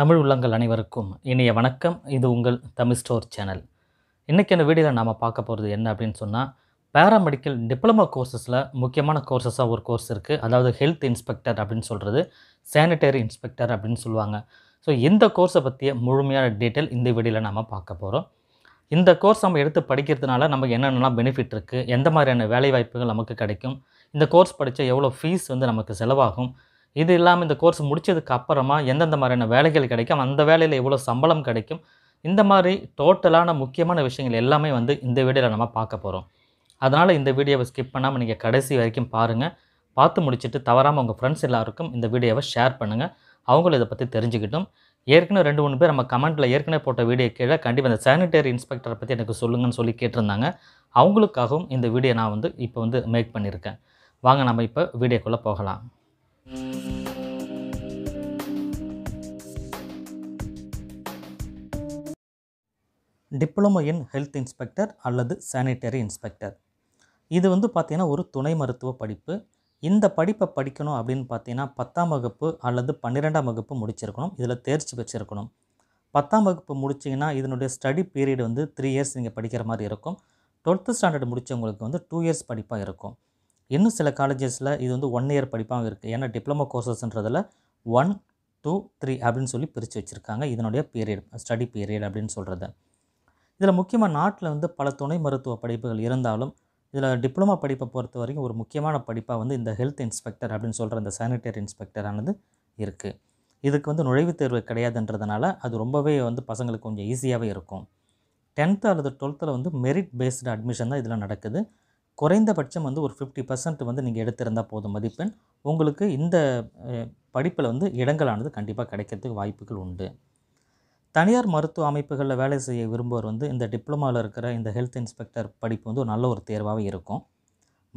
தமிழ் உள்ளங்கள் அனைவருக்கும் இனிய வணக்கம் இது உங்கள் தமிழ் ஸ்டோர் சேனல் இன்றைக்கி அந்த வீடியோவில் நாம் பார்க்க போகிறது என்ன அப்படின்னு சொன்னால் பேராமெடிக்கல் டிப்ளமோ கோர்சஸில் முக்கியமான கோர்சஸாக ஒரு கோர்ஸ் இருக்குது அதாவது ஹெல்த் இன்ஸ்பெக்டர் அப்படின்னு சொல்கிறது சானிடரி இன்ஸ்பெக்டர் அப்படின்னு சொல்லுவாங்க ஸோ இந்த கோர்ஸை பற்றிய முழுமையான டீட்டெயில் இந்த வீடியோவில் நாம் பார்க்க போகிறோம் இந்த கோர்ஸ் நம்ம எடுத்து படிக்கிறதுனால நமக்கு என்னென்னலாம் பெனிஃபிட் இருக்குது எந்த மாதிரியான வேலைவாய்ப்புகள் நமக்கு கிடைக்கும் இந்த கோர்ஸ் படித்த எவ்வளோ ஃபீஸ் வந்து நமக்கு செலவாகும் இது இல்லாமல் இந்த கோர்ஸ் முடித்ததுக்கு அப்புறமா எந்தெந்த மாதிரியான வேலைகள் கிடைக்கும் அந்த வேலையில் எவ்வளோ சம்பளம் கிடைக்கும் இந்த மாதிரி டோட்டலான முக்கியமான விஷயங்கள் எல்லாமே வந்து இந்த வீடியோவில் நம்ம பார்க்க போகிறோம் அதனால் இந்த வீடியோவை ஸ்கிப் பண்ணாமல் நீங்கள் கடைசி வரைக்கும் பாருங்கள் பார்த்து முடிச்சுட்டு தவறாமல் உங்கள் ஃப்ரெண்ட்ஸ் எல்லாருக்கும் இந்த வீடியோவை ஷேர் பண்ணுங்கள் அவங்களும் இதை பற்றி தெரிஞ்சுக்கிட்டும் ஏற்கனவே ரெண்டு மூணு பேர் நம்ம கமெண்ட்டில் ஏற்கனவே போட்ட வீடியோ கீழே கண்டிப்பாக இந்த சானிடரி இன்ஸ்பெக்டரை பற்றி எனக்கு சொல்லுங்கன்னு சொல்லி கேட்டிருந்தாங்க அவங்களுக்காகவும் இந்த வீடியோ நான் வந்து இப்போ வந்து மேக் பண்ணியிருக்கேன் வாங்க நம்ம இப்போ வீடியோக்குள்ளே போகலாம் டிப்ளமோ இன் ஹெல்த் இன்ஸ்பெக்டர் அல்லது சானிட்டரி இன்ஸ்பெக்டர் இது வந்து பார்த்திங்கன்னா ஒரு துணை மருத்துவ படிப்பு இந்த படிப்பை படிக்கணும் அப்படின்னு பார்த்தீங்கன்னா பத்தாம் வகுப்பு அல்லது பன்னிரெண்டாம் வகுப்பு முடிச்சிருக்கணும் இதில் தேர்ச்சி பெற்றிருக்கணும் பத்தாம் வகுப்பு முடிச்சிங்கன்னா இதனுடைய ஸ்டடி பீரியட் வந்து த்ரீ இயர்ஸ் நீங்கள் படிக்கிற மாதிரி இருக்கும் டுவெல்த்து ஸ்டாண்டர்ட் முடித்தவங்களுக்கு வந்து டூ இயர்ஸ் படிப்பாக இருக்கும் இன்னும் சில காலேஜஸில் இது வந்து ஒன் இயர் படிப்பாகவும் இருக்குது ஏன்னா டிப்ளமோ கோர்சஸ்ன்றதில் ஒன் டூ த்ரீ அப்படின்னு சொல்லி பிரித்து வச்சுருக்காங்க இதனுடைய பீரியட் ஸ்டடி பீரியட் அப்படின்னு சொல்கிறது இதில் முக்கியமாக நாட்டில் வந்து பல துணை மருத்துவ படிப்புகள் இருந்தாலும் இதில் டிப்ளமா படிப்பை பொறுத்த வரைக்கும் ஒரு முக்கியமான படிப்பாக வந்து இந்த ஹெல்த் இன்ஸ்பெக்டர் அப்படின்னு சொல்கிற இந்த சானிடரி இன்ஸ்பெக்டரானது இருக்குது இதுக்கு வந்து நுழைவுத் தேர்வு கிடையாதுன்றதுனால அது ரொம்பவே வந்து பசங்களுக்கு கொஞ்சம் ஈஸியாகவே இருக்கும் டென்த்து அல்லது டுவெல்த்தில் வந்து மெரிட் பேஸ்டு அட்மிஷன் தான் இதில் நடக்குது குறைந்தபட்சம் வந்து ஒரு ஃபிஃப்டி பர்சன்ட் வந்து நீங்கள் எடுத்திருந்தால் போதும் மதிப்பெண் உங்களுக்கு இந்த படிப்பில் வந்து இடங்களானது கண்டிப்பாக கிடைக்கிறதுக்கு வாய்ப்புகள் உண்டு தனியார் மருத்துவ அமைப்புகளில் வேலை செய்ய விரும்புவர் வந்து இந்த டிப்ளமாவில் இருக்கிற இந்த ஹெல்த் இன்ஸ்பெக்டர் படிப்பு வந்து ஒரு நல்ல ஒரு தேர்வாக இருக்கும்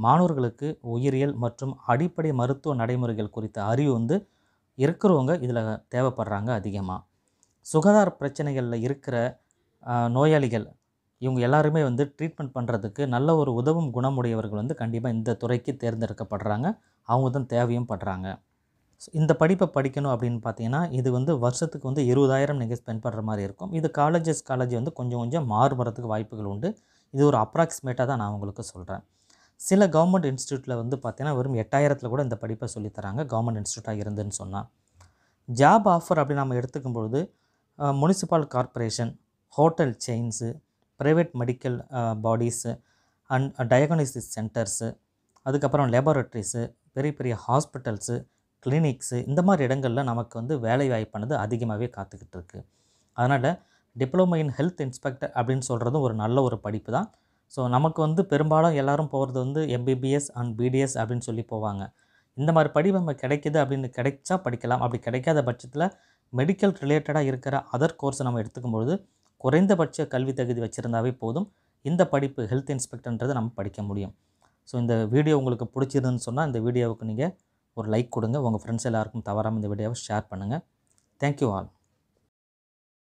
மாணவர்களுக்கு உயிரியல் மற்றும் அடிப்படை மருத்துவ நடைமுறைகள் குறித்த அறிவு வந்து இருக்கிறவங்க இதில் தேவைப்படுறாங்க அதிகமாக சுகாதார பிரச்சனைகளில் இருக்கிற நோயாளிகள் இவங்க எல்லாருமே வந்து ட்ரீட்மெண்ட் பண்ணுறதுக்கு நல்ல ஒரு உதவும் குணமுடையவர்கள் வந்து கண்டிப்பாக இந்த துறைக்கு தேர்ந்தெடுக்கப்படுறாங்க அவங்க தான் தேவையும் படுறாங்க இந்த படிப்பை படிக்கணும் அப்படின்னு பார்த்தீங்கன்னா இது வந்து வருஷத்துக்கு வந்து இருபதாயிரம் நீங்கள் ஸ்பெண்ட் பண்ணுற மாதிரி இருக்கும் இது காலேஜஸ் காலேஜ் வந்து கொஞ்சம் கொஞ்சம் மாறுபடுறதுக்கு வாய்ப்புகள் உண்டு இது ஒரு அப்ராக்சிமேட்டாக தான் நான் உங்களுக்கு சொல்கிறேன் சில கவர்மெண்ட் இன்ஸ்டியூட்டில் வந்து பார்த்தீங்கன்னா வெறும் எட்டாயிரத்தில் கூட இந்த படிப்பை சொல்லித்தராங்க கவர்மெண்ட் இன்ஸ்டியூட்டாக இருந்துன்னு சொன்னால் ஜாப் ஆஃபர் அப்படி நம்ம எடுத்துக்கும் பொழுது municipal corporation hotel chains private medical bodies and diagnosis centres அதுக்கப்புறம் லேபரட்டரிஸு பெரிய பெரிய ஹாஸ்பிட்டல்ஸு கிளினிக்ஸு இந்த மாதிரி இடங்களில் நமக்கு வந்து வேலை வாய்ப்பானது அதிகமாகவே காத்துக்கிட்டு இருக்குது அதனால் டிப்ளமோ இன் ஹெல்த் இன்ஸ்பெக்டர் அப்படின்னு சொல்கிறதும் ஒரு நல்ல ஒரு படிப்பு தான் ஸோ நமக்கு வந்து பெரும்பாலும் எல்லோரும் போகிறது வந்து எம்பிபிஎஸ் அண்ட் பிடிஎஸ் அப்படின்னு சொல்லி போவாங்க இந்த மாதிரி படிப்பு நம்ம கிடைக்கிது அப்படின்னு கிடைச்சா படிக்கலாம் அப்படி கிடைக்காத பட்சத்தில் மெடிக்கல் ரிலேட்டடாக இருக்கிற அதர் கோர்ஸை நம்ம எடுத்துக்கும்பொழுது குறைந்தபட்ச கல்வி தகுதி வச்சுருந்தாவே போதும் இந்த படிப்பு ஹெல்த் இன்ஸ்பெக்டர்ன்றதை நம்ம படிக்க முடியும் ஸோ இந்த வீடியோ உங்களுக்கு பிடிச்சிருந்துன்னு சொன்னால் இந்த வீடியோவுக்கு நீங்கள் ஒரு லைக் கொடுங்க உங்கள் ஃப்ரெண்ட்ஸ் எல்லாருக்கும் தவறாமல் இந்த வீடியோவை ஷேர் பண்ணுங்கள் தேங்க்யூ ஆல்